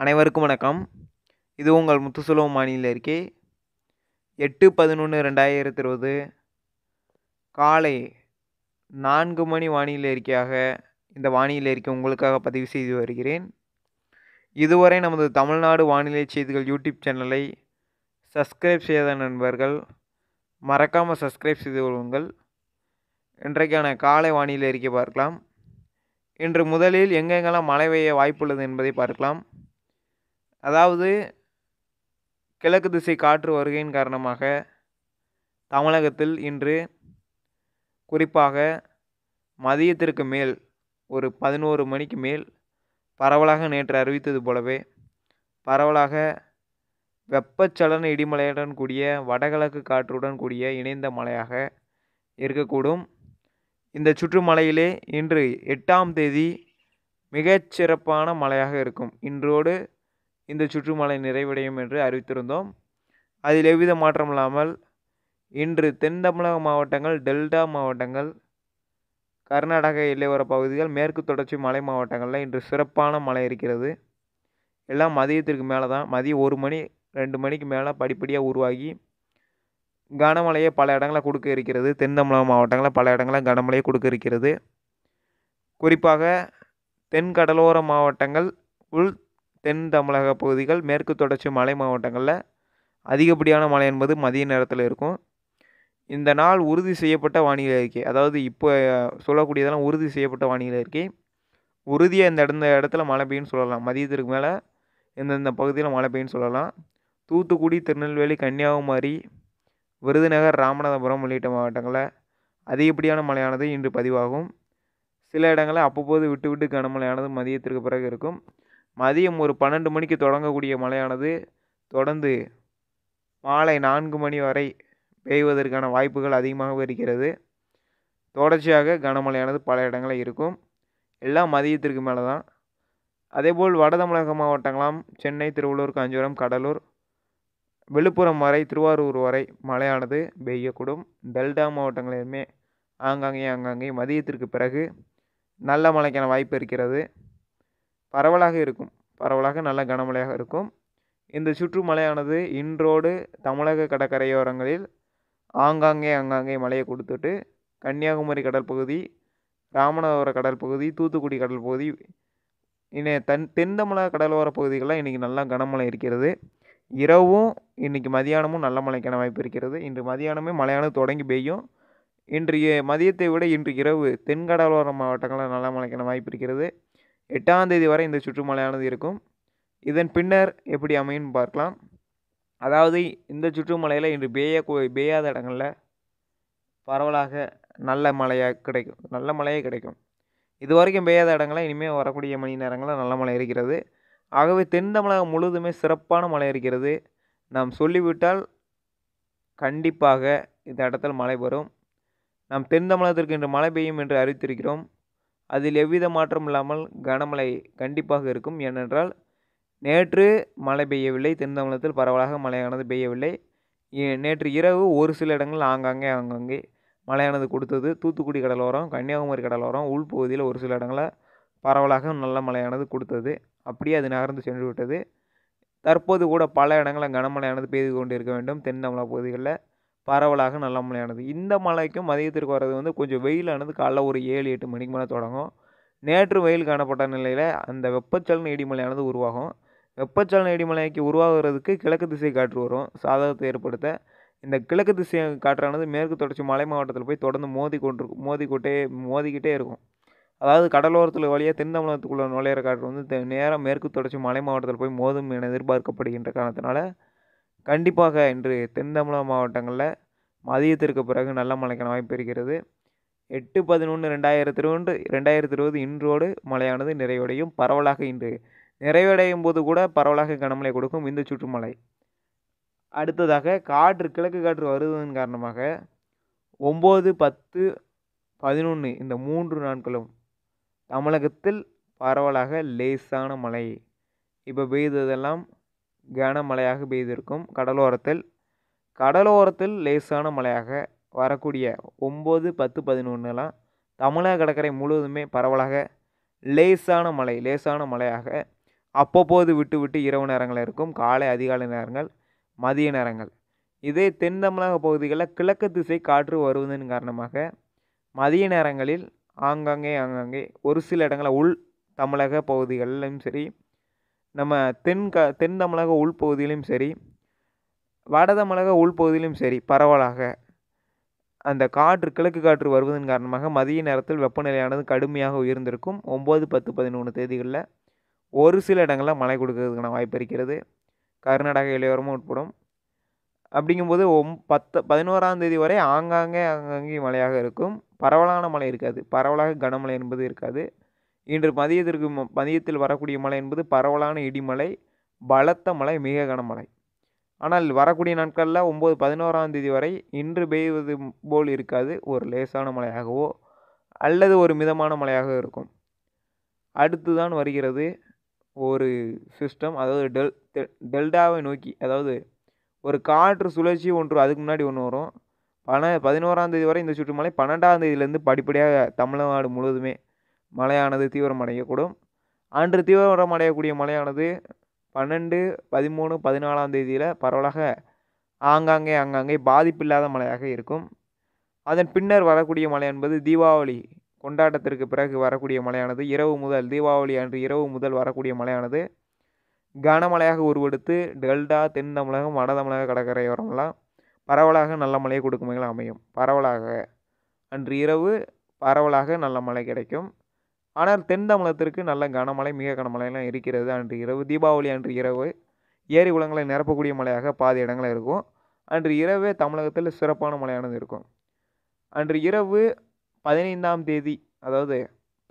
அனைவருக்கும் வணக்கம் இது உங்கள் முத்துசுலவு மாநில இருக்கே எட்டு பதினொன்று ரெண்டாயிரத்தி இருபது காலை நான்கு மணி வானிலை அறிக்கையாக இந்த வானிலை அறிக்கை உங்களுக்காக பதிவு செய்து வருகிறேன் இதுவரை நமது தமிழ்நாடு வானிலை செய்திகள் யூடியூப் சேனலை சப்ஸ்கிரைப் செய்த நண்பர்கள் மறக்காமல் சப்ஸ்கிரைப் செய்து கொள்ளுங்கள் இன்றைக்கான காலை வானிலை அறிக்கை பார்க்கலாம் இன்று முதலில் எங்கெங்கெல்லாம் மழை பெய்ய வாய்ப்புள்ளது என்பதை பார்க்கலாம் அதாவது கிழக்கு திசை காற்று வருகையின் காரணமாக தமிழகத்தில் இன்று குறிப்பாக மதியத்திற்கு மேல் ஒரு பதினோரு மணிக்கு மேல் பரவலாக நேற்று அறிவித்தது போலவே பரவலாக வெப்பச்சலன இடிமலையுடன் கூடிய வடகிழக்கு காற்றுடன் கூடிய இணைந்த மலையாக இருக்கக்கூடும் இந்த சுற்றுமலையிலே இன்று எட்டாம் தேதி மிகச்சிறப்பான மழையாக இருக்கும் இன்றோடு இந்த சுற்றுமலை நிறைவடையும் என்று அறிவித்திருந்தோம் அதில் எவ்வித மாற்றம் இல்லாமல் இன்று தென் தமிழக மாவட்டங்கள் டெல்டா மாவட்டங்கள் கர்நாடக எல்லையோர பகுதிகள் மேற்கு தொடர்ச்சி மலை மாவட்டங்களில் இன்று சிறப்பான மழை இருக்கிறது எல்லாம் மதியத்திற்கு மேலே தான் மதியம் ஒரு மணி ரெண்டு மணிக்கு மேலே படிப்படியாக உருவாகி கனமழையை பல இடங்களில் கொடுக்க இருக்கிறது தென் தமிழக மாவட்டங்களில் பல இடங்களில் கனமழையை கொடுக்க இருக்கிறது குறிப்பாக தென் கடலோர மாவட்டங்கள் உள் தென் தமிழக பகுதிகள் மேற்கு தொடர்ச்சி மலை மாவட்டங்களில் அதிகப்படியான மழை என்பது மதிய நேரத்தில் இருக்கும் இந்த நாள் உறுதி செய்யப்பட்ட வானிலை அறிக்கை அதாவது இப்போ சொல்லக்கூடியதெல்லாம் உறுதி செய்யப்பட்ட வானிலை அறிக்கை உறுதியாக இந்த இடந்த இடத்துல மழை பெய்யும்னு சொல்லலாம் மதியத்திற்கு மேலே இந்தந்த பகுதியில் மழை பெய்யும்னு சொல்லலாம் தூத்துக்குடி திருநெல்வேலி கன்னியாகுமரி விருதுநகர் ராமநாதபுரம் உள்ளிட்ட மாவட்டங்களில் அதிகப்படியான மழையானது இன்று பதிவாகும் சில இடங்களில் அப்பப்போது விட்டு விட்டு கனமழையானது மதியத்திற்கு பிறகு இருக்கும் மதியம் ஒரு பன்னெண்டு மணிக்கு தொடங்கக்கூடிய மழையானது தொடர்ந்து மாலை நான்கு மணி வரை பெய்வதற்கான வாய்ப்புகள் அதிகமாக இருக்கிறது தொடர்ச்சியாக கனமழையானது பல இடங்களில் இருக்கும் எல்லாம் மதியத்திற்கு மேலே தான் அதேபோல் வட தமிழக மாவட்டங்களாம் சென்னை திருவள்ளூர் காஞ்சிபுரம் கடலூர் விழுப்புரம் வரை திருவாரூர் வரை மழையானது பெய்யக்கூடும் டெல்டா மாவட்டங்களிலுமே ஆங்காங்கே ஆங்காங்கே மதியத்திற்கு பிறகு நல்ல மழைக்கான வாய்ப்பு இருக்கிறது பரவலாக இருக்கும் பரவலாக நல்ல கனமழையாக இருக்கும் இந்த சுற்றுமலையானது இன்றோடு தமிழக கடற்கரையோரங்களில் ஆங்காங்கே அங்காங்கே மழையை கொடுத்துட்டு கன்னியாகுமரி கடற்பகுதி ராமநாதபுர கடற்பகுதி தூத்துக்குடி கடல் பகுதி இன்னை தன் தென் தமிழக கடலோர பகுதிகளில் இன்றைக்கி நல்லா கனமழை இருக்கிறது இரவும் இன்றைக்கி மதியானமும் நல்ல மழைக்கான வாய்ப்பு இருக்கிறது இன்று மதியானமே மழையானது தொடங்கி பெய்யும் இன்றைய மதியத்தை விட இன்று இரவு தென் கடலோர மாவட்டங்களில் நல்ல மழைக்கான வாய்ப்பு இருக்கிறது எட்டாம் தேதி வரை இந்த சுற்றுமலையானது இருக்கும் இதன் பின்னர் எப்படி அமையும் பார்க்கலாம் அதாவது இந்த சுற்றுமலையில் இன்று பெய்யக்கூ பெய்யாத இடங்களில் பரவலாக நல்ல மழையாக கிடைக்கும் நல்ல மழையே கிடைக்கும் இது வரைக்கும் பெய்யாத இடங்களில் இனிமேல் வரக்கூடிய மணி நேரங்களில் நல்ல மழை இருக்கிறது ஆகவே தென் தமிழகம் முழுதுமே சிறப்பான மழை இருக்கிறது நாம் சொல்லிவிட்டால் கண்டிப்பாக இந்த இடத்தில் மழை வரும் நாம் தென் தமிழகத்திற்கு இன்று மழை பெய்யும் என்று அறிவித்திருக்கிறோம் அதில் எவ்வித மாற்றம் இல்லாமல் கனமழை கண்டிப்பாக இருக்கும் ஏனென்றால் நேற்று மழை பெய்யவில்லை தென் தமிழகத்தில் பரவலாக மழையானது பெய்யவில்லை நேற்று இரவு ஒரு சில இடங்கள் ஆங்காங்கே ஆங்காங்கே மழையானது கொடுத்தது தூத்துக்குடி கடலோரம் கன்னியாகுமரி கடலோரம் உள்பகுதியில் ஒரு சில இடங்களில் பரவலாக நல்ல மழையானது கொடுத்தது அப்படியே அது நகர்ந்து சென்று விட்டது தற்போது கூட பல இடங்களில் கனமழையானது பெய்து கொண்டிருக்க வேண்டும் தென் தமிழக பகுதிகளில் பரவலாக நல்ல மழையானது இந்த மழைக்கும் மதியத்திற்கு வர்றது வந்து கொஞ்சம் வெயிலானது காலைல ஒரு ஏழு எட்டு மணிக்கு மேலே தொடங்கும் நேற்று வெயில் காணப்பட்ட நிலையில் அந்த வெப்பச்சலன இடிமலையானது உருவாகும் வெப்பச்சலன இடிமலைக்கு உருவாகிறதுக்கு கிழக்கு திசை காற்று வரும் சாதகத்தை ஏற்படுத்த இந்த கிழக்கு திசை காற்றானது மேற்கு தொடர்ச்சி மலை மாவட்டத்தில் போய் தொடர்ந்து மோதி கொண்டிருக்கும் மோதிக்கிட்டே மோதிக்கிட்டே இருக்கும் அதாவது கடலோரத்தில் வழியாக தென் தமிழகத்துக்குள்ளே நுழையிற காற்று வந்து நேராக மேற்கு தொடர்ச்சி மலை மாவட்டத்தில் போய் மோதும் என எதிர்பார்க்கப்படுகின்ற காரணத்தினால கண்டிப்பாக இன்று தென் தமிழக மாவட்டங்களில் மதியத்திற்கு பிறகு நல்ல மழைக்கான வாய்ப்பு இருக்கிறது எட்டு பதினொன்று ரெண்டாயிரத்தி இருபது ரெண்டாயிரத்தி இருபது இன்றோடு மழையானது நிறைவடையும் பரவலாக இன்று நிறைவடையும் போது கூட பரவலாக கனமழை கொடுக்கும் இந்த சுற்றுமலை அடுத்ததாக காற்று கிழக்கு காற்று வருவதன் காரணமாக ஒம்பது பத்து பதினொன்று இந்த மூன்று நாட்களும் தமிழகத்தில் பரவலாக லேசான மழை இப்போ பெய்ததெல்லாம் கனமழையாக பெய்திருக்கும் கடலோரத்தில் கடலோரத்தில் லேசான மழையாக வரக்கூடிய ஒம்பது பத்து பதினொன்றுலாம் தமிழக கடற்கரை முழுவதுமே பரவலாக லேசான மழை லேசான மழையாக அப்பப்போது விட்டு விட்டு இரவு நேரங்கள் இருக்கும் காலை அதிகாலை நேரங்கள் மதிய நேரங்கள் இதே தென் தமிழக பகுதிகளில் கிழக்கு திசை காற்று வருவதன் காரணமாக மதிய நேரங்களில் ஆங்காங்கே ஆங்காங்கே ஒரு சில இடங்களில் உள் தமிழக பகுதிகளிலும் சரி நம்ம தென் க தென் தமிழக உள்பகுதியிலும் சரி வட தமிழக உள்பகுதியிலும் சரி பரவலாக அந்த காற்று கிழக்கு காற்று வருவதன் காரணமாக மதிய நேரத்தில் வெப்பநிலையானது கடுமையாக உயர்ந்திருக்கும் ஒம்பது பத்து பதினொன்று தேதிகளில் ஒரு சில இடங்களில் மழை கொடுக்கறதுக்கான வாய்ப்பு இருக்கிறது கர்நாடக இளையோரமும் உட்படும் அப்படிங்கும்போது ஒம் பத்து பதினோராம் தேதி வரை ஆங்காங்கே ஆங்காங்கே மழையாக இருக்கும் பரவலான மழை இருக்காது பரவலாக கனமழை என்பது இருக்காது இன்று மதியத்திற்கு மதியத்தில் வரக்கூடிய மழை என்பது பரவலான இடிமலை பலத்த மழை மிக கனமழை ஆனால் வரக்கூடிய நாட்களில் ஒம்பது பதினோராம் தேதி வரை இன்று பெய்வது போல் இருக்காது ஒரு லேசான மழையாகவோ அல்லது ஒரு மிதமான மழையாக இருக்கும் அடுத்து தான் வருகிறது ஒரு சிஸ்டம் அதாவது டெல் டெல்டாவை நோக்கி அதாவது ஒரு காற்று சுழற்சி ஒன்று அதுக்கு முன்னாடி ஒன்று வரும் பன பதினோராந்தேதி வரை இந்த சுற்றுமலை தேதியிலேருந்து படிப்படியாக தமிழ்நாடு முழுவதுமே மழையானது தீவிரமடையக்கூடும் அன்று தீவிரமடையக்கூடிய மழையானது பன்னெண்டு பதிமூணு பதினாலாம் தேதியில் பரவலாக ஆங்காங்கே ஆங்காங்கே பாதிப்பில்லாத மழையாக இருக்கும் அதன் பின்னர் வரக்கூடிய மழை என்பது தீபாவளி கொண்டாட்டத்திற்கு பிறகு வரக்கூடிய மழையானது இரவு முதல் தீபாவளி அன்று இரவு முதல் வரக்கூடிய மழையானது கனமழையாக உருவெடுத்து டெல்டா தென் தமிழகம் வட தமிழக கடற்கரையோரம்லாம் பரவலாக நல்ல மழையை கொடுக்கும் அமையும் பரவலாக அன்று இரவு பரவலாக நல்ல மழை கிடைக்கும் ஆனால் தென் தமிழகத்திற்கு நல்ல கனமழை மிக கனமழையெல்லாம் இருக்கிறது அன்று இரவு தீபாவளி அன்று இரவு ஏரி குளங்களை நிரப்பக்கூடிய மழையாக பாதி இடங்கள் இருக்கும் அன்று இரவே தமிழகத்தில் சிறப்பான மழையானது இருக்கும் அன்று இரவு பதினைந்தாம் தேதி அதாவது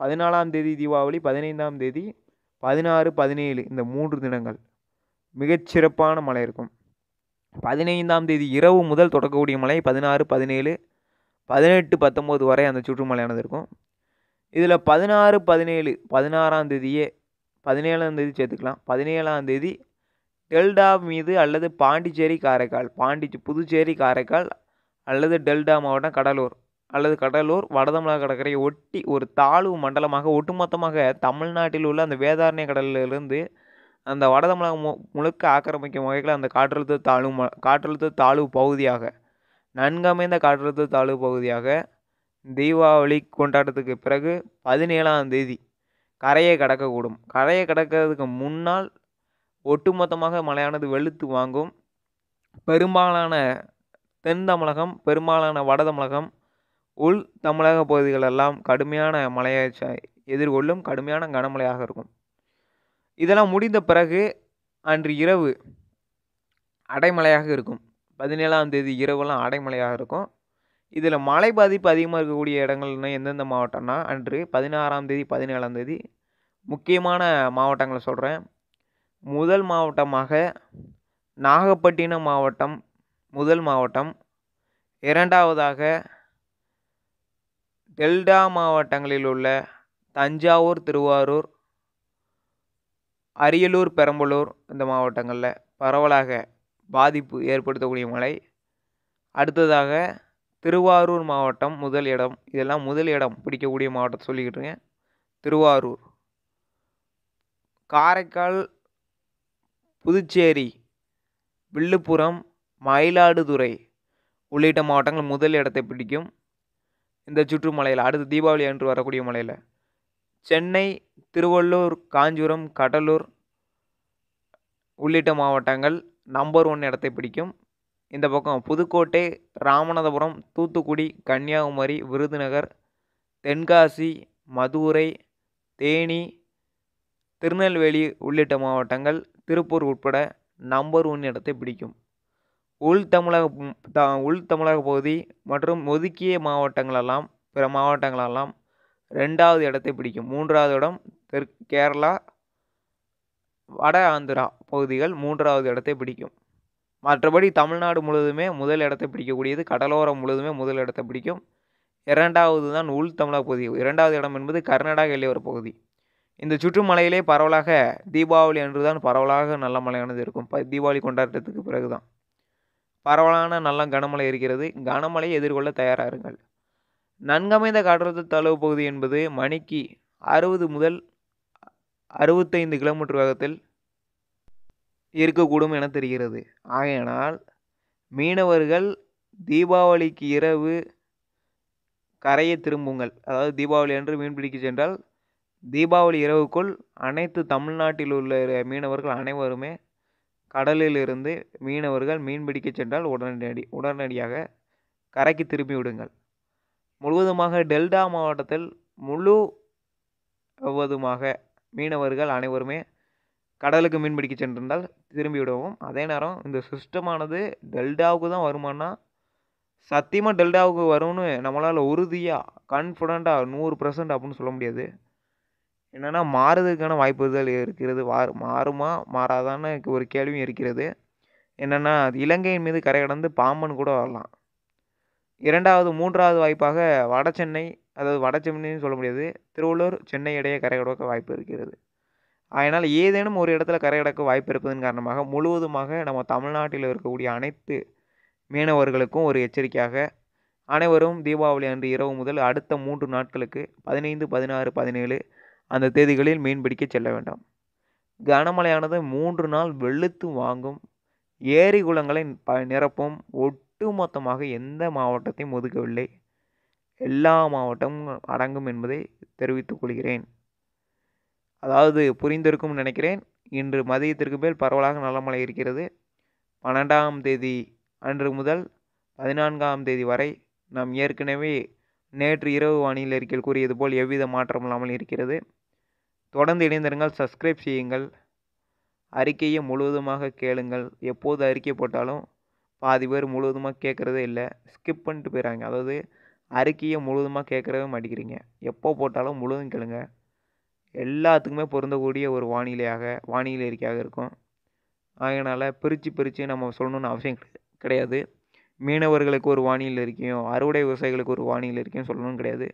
பதினாலாம் தேதி தீபாவளி பதினைந்தாம் தேதி பதினாறு பதினேழு இந்த மூன்று தினங்கள் மிகச்சிறப்பான மழை இருக்கும் பதினைந்தாம் தேதி இரவு முதல் தொடக்கக்கூடிய மழை பதினாறு பதினேழு பதினெட்டு பத்தொம்போது வரை அந்த சுற்றுமலையானது இருக்கும் இதில் பதினாறு பதினேழு பதினாறாந்தேதியே பதினேழாந்தேதி சேர்த்துக்கலாம் பதினேழாந்தேதி டெல்டா மீது அல்லது பாண்டிச்சேரி காரைக்கால் பாண்டிச்சி புதுச்சேரி காரைக்கால் அல்லது டெல்டா மாவட்டம் கடலூர் அல்லது கடலூர் வடதமிழக கடற்கரையை ஒட்டி ஒரு தாழ்வு மண்டலமாக ஒட்டுமொத்தமாக தமிழ்நாட்டில் உள்ள அந்த வேதாரண்ய கடலிலிருந்து அந்த வடதமிழகம் மு முழுக்க ஆக்கிரமிக்கும் வகையில் அந்த காற்றழுத்த தாழ்வு காற்றழுத்த தாழ்வு பகுதியாக நன்கமைந்த காற்றழுத்த தாழ்வு பகுதியாக தீபாவளி கொண்டாட்டத்துக்கு பிறகு பதினேழாம் தேதி கரையை கடக்கக்கூடும் கரையை கடக்கிறதுக்கு முன்னால் ஒட்டுமொத்தமாக மழையானது வெளுத்து வாங்கும் பெரும்பாலான தென் தமிழகம் பெரும்பாலான வட தமிழகம் உள் தமிழக பகுதிகளெல்லாம் கடுமையான மழையை எதிர்கொள்ளும் கடுமையான கனமழையாக இருக்கும் இதெல்லாம் முடிந்த பிறகு அன்று இரவு அடைமழையாக இருக்கும் பதினேழாம் தேதி இரவுலாம் அடைமழையாக இருக்கும் இதில் மழை பாதிப்பு அதிகமாக இருக்கக்கூடிய இடங்கள்னா எந்தெந்த மாவட்டம்னா அன்று பதினாறாம் தேதி பதினேழாம் தேதி முக்கியமான மாவட்டங்களை சொல்கிறேன் முதல் மாவட்டமாக நாகப்பட்டினம் மாவட்டம் முதல் மாவட்டம் இரண்டாவதாக டெல்டா மாவட்டங்களில் உள்ள தஞ்சாவூர் திருவாரூர் அரியலூர் பெரம்பலூர் இந்த மாவட்டங்களில் பரவலாக பாதிப்பு ஏற்படுத்தக்கூடிய மழை அடுத்ததாக திருவாரூர் மாவட்டம் முதல் இடம் இதெல்லாம் முதல் இடம் பிடிக்கக்கூடிய மாவட்டத்தை சொல்லிக்கிட்டு இருக்கேன் திருவாரூர் காரைக்கால் புதுச்சேரி வில்லுப்புரம் மயிலாடுதுறை உள்ளிட்ட மாவட்டங்கள் முதல் இடத்தை பிடிக்கும் இந்த சுற்றுமலையில் அடுத்து தீபாவளி அன்று வரக்கூடிய மலையில் சென்னை திருவள்ளூர் காஞ்சிபுரம் கடலூர் உள்ளிட்ட மாவட்டங்கள் நம்பர் ஒன் இடத்தை பிடிக்கும் இந்த பக்கம் புதுக்கோட்டை ராமநாதபுரம் தூத்துக்குடி கன்னியாகுமரி விருதுநகர் தென்காசி மதுரை தேனி திருநெல்வேலி உள்ளிட்ட மாவட்டங்கள் திருப்பூர் உட்பட நம்பர் ஒன் இடத்தை பிடிக்கும் உள் தமிழக உள் தமிழக பகுதி மற்றும் ஒதுக்கிய மாவட்டங்களெல்லாம் பிற மாவட்டங்களெல்லாம் ரெண்டாவது இடத்தை பிடிக்கும் மூன்றாவது இடம் தெற்கு கேரளா வட ஆந்திரா பகுதிகள் மூன்றாவது இடத்தை பிடிக்கும் மற்றபடி தமிழ்நாடு முழுவதுமே முதல் இடத்தை பிடிக்கக்கூடியது கடலோரம் முழுவதுமே முதல் இடத்தை பிடிக்கும் இரண்டாவது தான் உள் தமிழக பகுதி இரண்டாவது இடம் என்பது கர்நாடக எல்லையோர பகுதி இந்த சுற்றுமலையிலே பரவலாக தீபாவளி அன்று தான் பரவலாக நல்ல மழையானது இருக்கும் தீபாவளி கொண்டாட்டத்துக்கு பிறகு தான் பரவலான நல்ல கனமழை இருக்கிறது கனமழையை எதிர்கொள்ள தயாராருங்கள் நன்கமைந்த காற்றழுத்த தளவு பகுதி என்பது மணிக்கு அறுபது முதல் அறுபத்தைந்து கிலோமீட்டர் வேகத்தில் இருக்கக்கூடும் என தெரிகிறது ஆகையினால் மீனவர்கள் தீபாவளிக்கு இரவு கரையை திரும்புங்கள் அதாவது தீபாவளி அன்று மீன்பிடிக்க சென்றால் தீபாவளி இரவுக்குள் அனைத்து தமிழ்நாட்டில் உள்ள மீனவர்கள் அனைவருமே கடலில் இருந்து மீனவர்கள் மீன்பிடிக்க சென்றால் உடனடி உடனடியாக கரைக்கு திரும்பி விடுங்கள் முழுவதுமாக டெல்டா மாவட்டத்தில் முழு முழுவதுமாக மீனவர்கள் அனைவருமே கடலுக்கு மீன் பிடிக்க சென்றிருந்தால் திரும்பி விடுவோம் அதே நேரம் இந்த சிஸ்டமானது டெல்டாவுக்கு தான் வருமானா சத்தியமாக டெல்டாவுக்கு வரும்னு நம்மளால் உறுதியாக கான்ஃபிடண்ட்டாக நூறு பர்சன்ட் அப்படின்னு சொல்ல முடியாது என்னென்னா மாறுறதுக்கான வாய்ப்புகள் இருக்கிறது வா மாறுமா மாறாதான்னு ஒரு கேள்வியும் இருக்கிறது என்னென்னா இலங்கையின் மீது கரை கடந்து பாம்பன் கூட வரலாம் இரண்டாவது மூன்றாவது வாய்ப்பாக வட சென்னை அதாவது வட சென்னைன்னு சொல்ல முடியாது திருவள்ளூர் சென்னை இடையே கரை கடக்க வாய்ப்பு இருக்கிறது அதனால் ஏதேனும் ஒரு இடத்துல கிடக்க வாய்ப்பு இருப்பதன் காரணமாக முழுவதுமாக நம்ம தமிழ்நாட்டில் இருக்கக்கூடிய அனைத்து மீனவர்களுக்கும் ஒரு எச்சரிக்கையாக அனைவரும் தீபாவளி அன்று இரவு முதல் அடுத்த மூன்று நாட்களுக்கு பதினைந்து பதினாறு பதினேழு அந்த தேதிகளில் மீன்பிடிக்க செல்ல வேண்டாம் கனமழையானது மூன்று நாள் வெளுத்து வாங்கும் ஏரி குளங்களை ப நிரப்பும் ஒட்டுமொத்தமாக எந்த மாவட்டத்தையும் ஒதுக்கவில்லை எல்லா மாவட்டமும் அடங்கும் என்பதை தெரிவித்துக் கொள்கிறேன் அதாவது புரிந்திருக்கும் நினைக்கிறேன் இன்று மதியத்திற்கு மேல் பரவலாக நல்ல மழை இருக்கிறது பன்னெண்டாம் தேதி அன்று முதல் பதினான்காம் தேதி வரை நாம் ஏற்கனவே நேற்று இரவு வானிலை அறிக்கையில் கூறியது போல் எவ்வித மாற்றம் இல்லாமல் இருக்கிறது தொடர்ந்து இணைந்திருங்கள் சப்ஸ்கிரைப் செய்யுங்கள் அறிக்கையை முழுவதுமாக கேளுங்கள் எப்போது அறிக்கை போட்டாலும் பாதி பேர் முழுவதுமாக கேட்குறதே இல்லை ஸ்கிப் பண்ணிட்டு போயிடறாங்க அதாவது அறிக்கையை முழுவதுமாக கேட்குறவே மாட்டேங்கிறீங்க எப்போ போட்டாலும் முழுவதும் கேளுங்கள் எல்லாத்துக்குமே பொருந்தக்கூடிய ஒரு வானிலையாக வானிலை அறிக்கையாக இருக்கும் அதனால் பிரித்து பிரித்து நம்ம சொல்லணும்னு அவசியம் கிடையாது மீனவர்களுக்கு ஒரு வானிலை இருக்கையும் அறுவடை விவசாயிகளுக்கு ஒரு வானிலை இருக்கையும் சொல்லணும்னு கிடையாது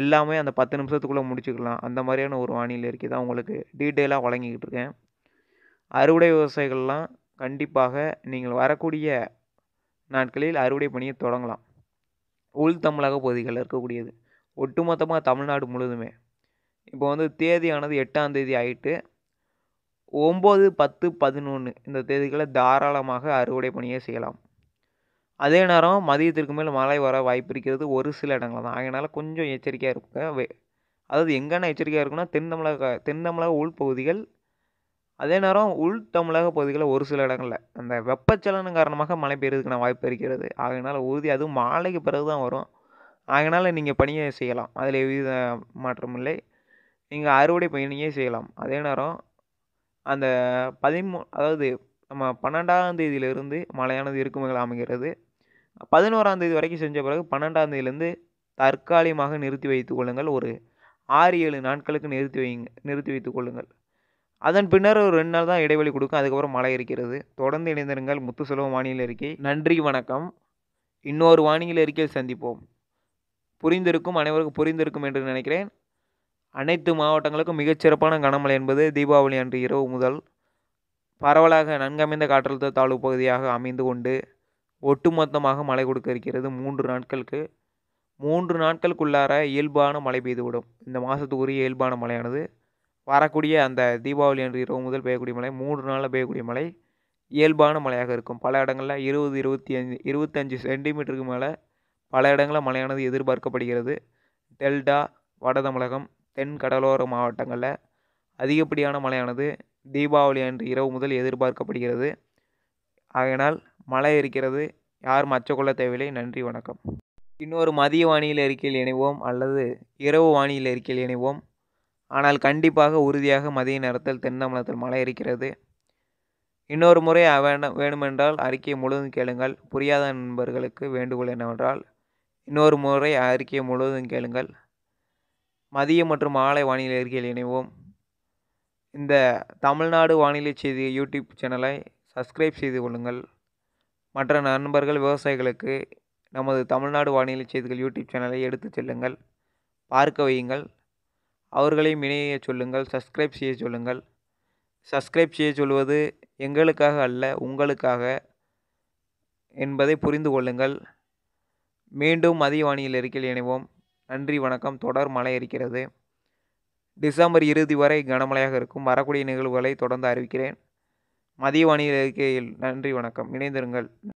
எல்லாமே அந்த பத்து நிமிஷத்துக்குள்ளே முடிச்சுக்கலாம் அந்த மாதிரியான ஒரு வானிலை இருக்கை தான் உங்களுக்கு டீட்டெயிலாக வழங்கிக்கிட்டு இருக்கேன் அறுவடை விவசாயிகள்லாம் கண்டிப்பாக நீங்கள் வரக்கூடிய நாட்களில் அறுவடை பணியை தொடங்கலாம் உள் தமிழக பகுதிகளில் இருக்கக்கூடியது ஒட்டுமொத்தமாக தமிழ்நாடு முழுதுமே இப்போ வந்து தேதியானது எட்டாம் தேதி ஆயிட்டு ஒம்பது பத்து பதினொன்று இந்த தேதிகளை தாராளமாக அறுவடை பணியை செய்யலாம் அதே நேரம் மதியத்திற்கு மேல் மழை வர வாய்ப்பு இருக்கிறது ஒரு சில இடங்கள் தான் அதனால் கொஞ்சம் எச்சரிக்கையாக இருப்பேன் அதாவது எங்கென்ன எச்சரிக்கையாக இருக்குன்னா தென் தமிழக தென் தமிழக உள்பகுதிகள் அதே நேரம் உள் தமிழக பகுதிகளில் ஒரு சில இடங்களில் அந்த வெப்பச்சலன காரணமாக மழை பெய்யறதுக்கான வாய்ப்பு இருக்கிறது ஆகையினால் உறுதி அதுவும் மாலைக்கு பிறகு தான் வரும் ஆகையினால் நீங்கள் பணியை செய்யலாம் அதில் எவ்வித மாற்றமில்லை நீங்கள் அறுவடை பயணியே செய்யலாம் அதே நேரம் அந்த பதிமூ அதாவது நம்ம பன்னெண்டாந்தேதியிலிருந்து மழையானது இருக்குமில் அமைகிறது பதினோராந்தேதி வரைக்கும் செஞ்ச பிறகு பன்னெண்டாந்தேதியிலேருந்து தற்காலிகமாக நிறுத்தி வைத்து கொள்ளுங்கள் ஒரு ஆறு ஏழு நாட்களுக்கு நிறுத்தி வைங்க நிறுத்தி வைத்து கொள்ளுங்கள் அதன் பின்னர் ஒரு ரெண்டு நாள் தான் இடைவெளி கொடுக்கும் அதுக்கப்புறம் மழை இருக்கிறது தொடர்ந்து இணைந்திருங்கள் முத்து செலவு வானியல் அறிக்கை நன்றி வணக்கம் இன்னொரு வானியல் அறிக்கையில் சந்திப்போம் புரிந்திருக்கும் அனைவருக்கும் புரிந்திருக்கும் என்று நினைக்கிறேன் அனைத்து மாவட்டங்களுக்கும் மிகச்சிறப்பான கனமழை என்பது தீபாவளி அன்று இரவு முதல் பரவலாக நன்கமைந்த காற்றழுத்த தாழ்வு பகுதியாக அமைந்து கொண்டு ஒட்டுமொத்தமாக மழை கொடுக்க இருக்கிறது மூன்று நாட்களுக்கு மூன்று நாட்களுக்குள்ளார இயல்பான மழை பெய்துவிடும் இந்த மாதத்துக்குரிய இயல்பான மழையானது வரக்கூடிய அந்த தீபாவளி அன்று இரவு முதல் பெய்யக்கூடிய மழை மூன்று நாளில் பெய்யக்கூடிய மழை இயல்பான மழையாக இருக்கும் பல இடங்களில் இருபது இருபத்தி அஞ்சு இருபத்தஞ்சி சென்டிமீட்டருக்கு மேலே பல இடங்களில் மழையானது எதிர்பார்க்கப்படுகிறது டெல்டா வட தமிழகம் தென் கடலோர மாவட்டங்களில் அதிகப்படியான மழையானது தீபாவளி அன்று இரவு முதல் எதிர்பார்க்கப்படுகிறது ஆகையினால் மழை இருக்கிறது யாரும் அச்சக்கொள்ள தேவையில்லை நன்றி வணக்கம் இன்னொரு மதிய வானியில் அறிக்கையில் இணைவோம் அல்லது இரவு வானியில் அறிக்கையில் இணைவோம் ஆனால் கண்டிப்பாக உறுதியாக மதிய நேரத்தில் தென்னமலத்தில் மழை இருக்கிறது இன்னொரு முறை வேணுமென்றால் அறிக்கையை முழுவதும் கேளுங்கள் புரியாத நண்பர்களுக்கு வேண்டுகோள் என்னவென்றால் இன்னொரு முறை அறிக்கையை முழுவதும் கேளுங்கள் மதிய மற்றும் மாலை வானிலை அறிக்கையில் இணைவோம் இந்த தமிழ்நாடு வானிலை செய்தி யூடியூப் சேனலை சப்ஸ்கிரைப் செய்து கொள்ளுங்கள் மற்ற நண்பர்கள் விவசாயிகளுக்கு நமது தமிழ்நாடு வானிலை செய்திகள் யூடியூப் சேனலை எடுத்து செல்லுங்கள் பார்க்க வையுங்கள் அவர்களையும் இணைய சொல்லுங்கள் சப்ஸ்கிரைப் செய்ய சொல்லுங்கள் சப்ஸ்கிரைப் செய்ய சொல்வது எங்களுக்காக அல்ல உங்களுக்காக என்பதை புரிந்து கொள்ளுங்கள் மீண்டும் மதிய வானியில் இருக்கையில் இணைவோம் நன்றி வணக்கம் தொடர் மழை இருக்கிறது டிசம்பர் இறுதி வரை கனமழையாக இருக்கும் வரக்கூடிய நிகழ்வுகளை தொடர்ந்து அறிவிக்கிறேன் மதிய வணிகையில் நன்றி வணக்கம் இணைந்திருங்கள்